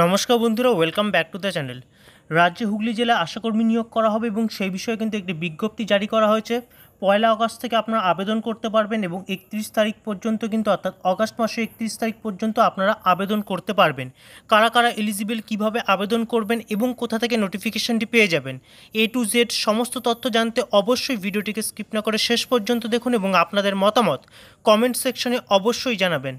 নমস্কার বন্ধুরা welcome back to the channel রাজ্যে হুগলি জেলায় আশাকর্মী নিয়োগ করা হবে এবং সেই বিষয়ে কিন্তু একটি বিজ্ঞপ্তি জারি করা হয়েছে পয়লা আগস্ট থেকে আপনারা আবেদন করতে পারবেন এবং একত্রিশ তারিখ পর্যন্ত কিন্তু অর্থাৎ অগাস্ট মাসের একত্রিশ তারিখ পর্যন্ত আপনারা আবেদন করতে পারবেন কারা কারা এলিজিবল কিভাবে আবেদন করবেন এবং কোথা থেকে নোটিফিকেশনটি পেয়ে যাবেন এ টু জেড সমস্ত তথ্য জানতে অবশ্যই ভিডিওটিকে স্কিপ না করে শেষ পর্যন্ত দেখুন এবং আপনাদের মতামত কমেন্ট সেকশনে অবশ্যই জানাবেন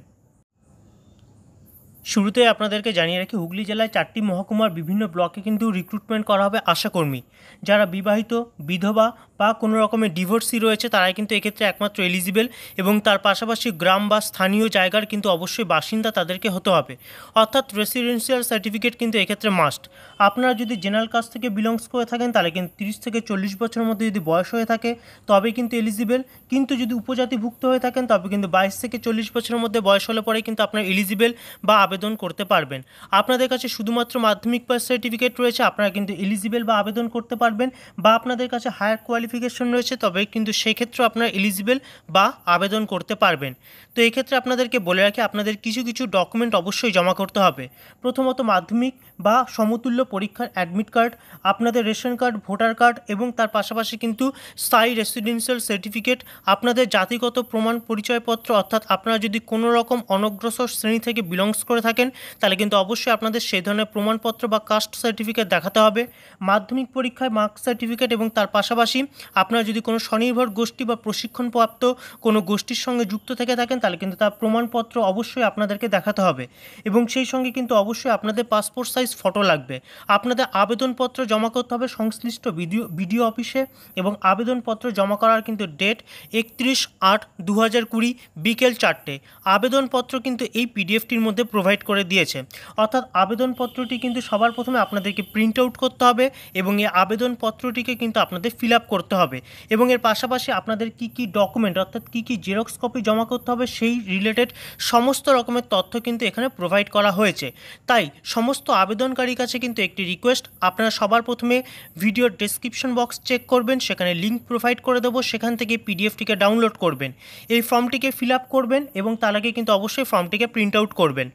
শুরুতে আপনাদেরকে জানিয়ে রাখি হুগলি জেলায় চারটি মহকুমার বিভিন্ন ব্লকে কিন্তু রিক্রুটমেন্ট করা হবে আশাকর্মী যারা বিবাহিত বিধবা বা কোনো রকমের ডিভোর্সি রয়েছে তারাই কিন্তু এক্ষেত্রে একমাত্র এলিজিবেল এবং তার পাশাপাশি গ্রাম বা স্থানীয় জায়গার কিন্তু অবশ্যই বাসিন্দা তাদেরকে হতে হবে অর্থাৎ রেসিডেন্সিয়াল সার্টিফিকেট কিন্তু এক্ষেত্রে মাস্ট আপনারা যদি জেনারেল কাস্ট থেকে বিলংস করে থাকেন তাহলে কিন্তু তিরিশ থেকে চল্লিশ বছরের মধ্যে যদি বয়স হয়ে থাকে তবে কিন্তু এলিজিবেল কিন্তু যদি উপজাতিভুক্ত হয়ে থাকেন তবে কিন্তু বাইশ থেকে চল্লিশ বছরের মধ্যে বয়স হলে পরে কিন্তু আপনার এলিজিবেল বা আবেদন করতে পারবেন আপনাদের কাছে শুধুমাত্র মাধ্যমিক পাস সার্টিফিকেট রয়েছে আপনারা কিন্তু এলিজিবল বা আবেদন করতে পারবেন বা আপনাদের কাছে হায়ার কোয়ালিফিকেশন রয়েছে তবে কিন্তু সেক্ষেত্রে আপনারা এলিজিবেল বা আবেদন করতে পারবেন তো এক্ষেত্রে আপনাদেরকে বলে রাখি আপনাদের কিছু কিছু ডকুমেন্ট অবশ্যই জমা করতে হবে প্রথমত মাধ্যমিক বা সমতুল্য পরীক্ষার অ্যাডমিট কার্ড আপনাদের রেশন কার্ড ভোটার কার্ড এবং তার পাশাপাশি কিন্তু স্থায়ী রেসিডেন্সিয়াল সার্টিফিকেট আপনাদের জাতিগত প্রমাণ পরিচয়পত্র অর্থাৎ আপনারা যদি কোনো রকম অনগ্রসর শ্রেণী থেকে বিলংস করে থাকেন তাহলে কিন্তু অবশ্যই আপনাদের সেই ধরনের প্রমাণপত্র বা কাস্ট সার্টিফিকেট দেখাতে হবে মাধ্যমিক পরীক্ষায় মার্কস সার্টিফিকেট এবং তার পাশাপাশি আপনারা যদি কোনো স্বনির্ভর গোষ্ঠী বা প্রশিক্ষণপ্রাপ্ত কোনো গোষ্ঠীর সঙ্গে যুক্ত থেকে থাকেন তাহলে কিন্তু তার প্রমাণপত্র অবশ্যই আপনাদেরকে দেখাতে হবে এবং সেই সঙ্গে কিন্তু অবশ্যই আপনাদের পাসপোর্ট সাইজ ফটো লাগবে আপনাদের আবেদনপত্র জমা করতে হবে সংশ্লিষ্ট বিডিও বিডিও অফিসে এবং আবেদনপত্র জমা করার কিন্তু ডেট একত্রিশ আট দু হাজার কুড়ি বিকেল চারটে আবেদনপত্র কিন্তু এই পিডিএফটির মধ্যে প্রোভাইড প্রোভাইড করে দিয়েছে অর্থাৎ আবেদনপত্রটি কিন্তু সবার প্রথমে আপনাদেরকে প্রিন্ট আউট করতে হবে এবং এই আবেদনপত্রটিকে কিন্তু আপনাদের ফিল আপ করতে হবে এবং এর পাশাপাশি আপনাদের কি কি ডকুমেন্ট অর্থাৎ কি কি জেরক্স কপি জমা করতে হবে সেই রিলেটেড সমস্ত রকমের তথ্য কিন্তু এখানে প্রোভাইড করা হয়েছে তাই সমস্ত আবেদনকারীর কাছে কিন্তু একটি রিকোয়েস্ট আপনারা সবার প্রথমে ভিডিও ডেসক্রিপশন বক্স চেক করবেন সেখানে লিঙ্ক প্রোভাইড করে দেবো সেখান থেকে পিডিএফটিকে ডাউনলোড করবেন এই ফর্মটিকে ফিল আপ করবেন এবং তার আগে কিন্তু অবশ্যই ফর্মটিকে প্রিন্ট আউট করবেন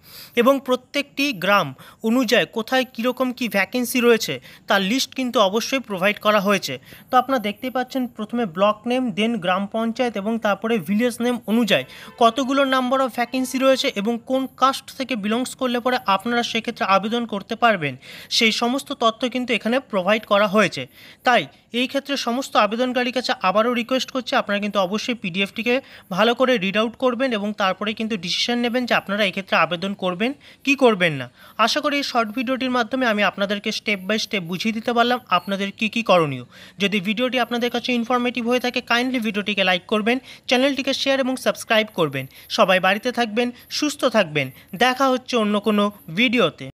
এবং প্রত্যেকটি গ্রাম অনুযায়ী কোথায় কীরকম কি ভ্যাকেন্সি রয়েছে তার লিস্ট কিন্তু অবশ্যই প্রোভাইড করা হয়েছে তো আপনারা দেখতেই পাচ্ছেন প্রথমে ব্লক নেম দেন গ্রাম পঞ্চায়েত এবং তারপরে ভিলেজ নেম অনুযায়ী কতগুলো নাম্বার অফ ভ্যাকেন্সি রয়েছে এবং কোন কাস্ট থেকে বিলংস করলে পরে আপনারা সেক্ষেত্রে আবেদন করতে পারবেন সেই সমস্ত তথ্য কিন্তু এখানে প্রোভাইড করা হয়েছে তাই এই ক্ষেত্রে সমস্ত আবেদনকারীর কাছে আবারও রিকোয়েস্ট করছে আপনারা কিন্তু অবশ্যই পিডিএফটিকে ভালো করে রিড আউট করবেন এবং তারপরে কিন্তু ডিসিশন নেবেন যে আপনারা এক্ষেত্রে আবেদন করবেন করবেন কি করবেন না আশা করি এই শর্ট ভিডিওটির মাধ্যমে আমি আপনাদেরকে স্টেপ বাই স্টেপ বুঝিয়ে দিতে পারলাম আপনাদের কি কি করণীয় যদি ভিডিওটি আপনাদের কাছে ইনফরমেটিভ হয়ে থাকে কাইন্ডলি ভিডিওটিকে লাইক করবেন চ্যানেলটিকে শেয়ার এবং সাবস্ক্রাইব করবেন সবাই বাড়িতে থাকবেন সুস্থ থাকবেন দেখা হচ্ছে অন্য কোনো ভিডিওতে